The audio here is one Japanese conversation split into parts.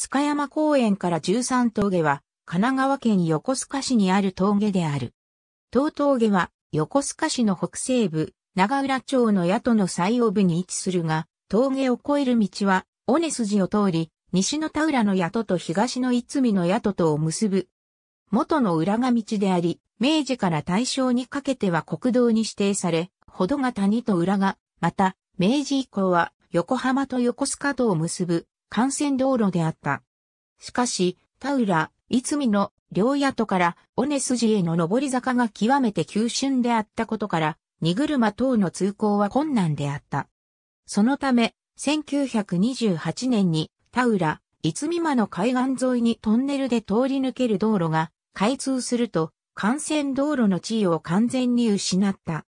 塚山公園から十三峠は、神奈川県横須賀市にある峠である。東峠は、横須賀市の北西部、長浦町の谷戸の最奥部に位置するが、峠を越える道は、尾根筋を通り、西の田浦の谷戸と東の逸見の谷戸とを結ぶ。元の裏が道であり、明治から大正にかけては国道に指定され、ほどが谷と裏が、また、明治以降は横浜と横須賀とを結ぶ幹線道路であった。しかし、田浦、泉の両宿から尾根筋への上り坂が極めて急峻であったことから、荷車等の通行は困難であった。そのため、1928年に田浦、泉間の海岸沿いにトンネルで通り抜ける道路が開通すると、幹線道路の地位を完全に失った。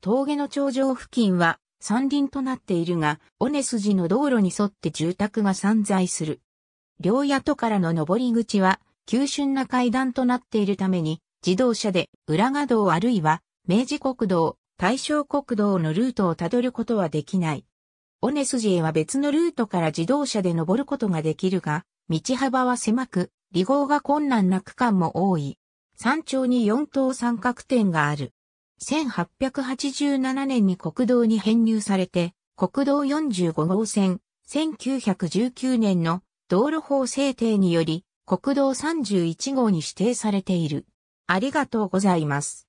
峠の頂上付近は山林となっているが、尾根筋の道路に沿って住宅が散在する。両宿からの登り口は、急峻な階段となっているために、自動車で裏賀道あるいは、明治国道、大正国道のルートをたどることはできない。尾根筋へは別のルートから自動車で登ることができるが、道幅は狭く、離合が困難な区間も多い。山頂に4等三角点がある。1887年に国道に編入されて、国道45号線、1919年の道路法制定により、国道31号に指定されている。ありがとうございます。